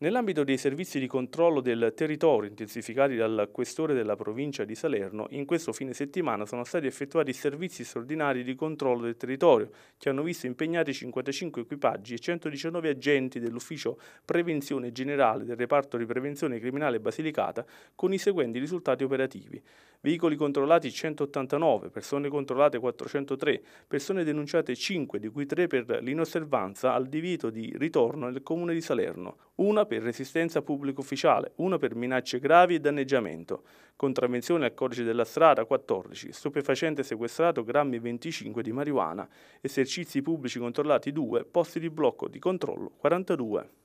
Nell'ambito dei servizi di controllo del territorio intensificati dal questore della provincia di Salerno, in questo fine settimana sono stati effettuati servizi straordinari di controllo del territorio, che hanno visto impegnati 55 equipaggi e 119 agenti dell'Ufficio Prevenzione Generale del Reparto di Prevenzione Criminale Basilicata con i seguenti risultati operativi veicoli controllati 189, persone controllate 403, persone denunciate 5, di cui 3 per l'inosservanza al divieto di ritorno nel comune di Salerno, una per resistenza pubblico ufficiale, una per minacce gravi e danneggiamento, contravvenzione al codice della strada 14, stupefacente sequestrato grammi 25 di marijuana, esercizi pubblici controllati 2, posti di blocco di controllo 42.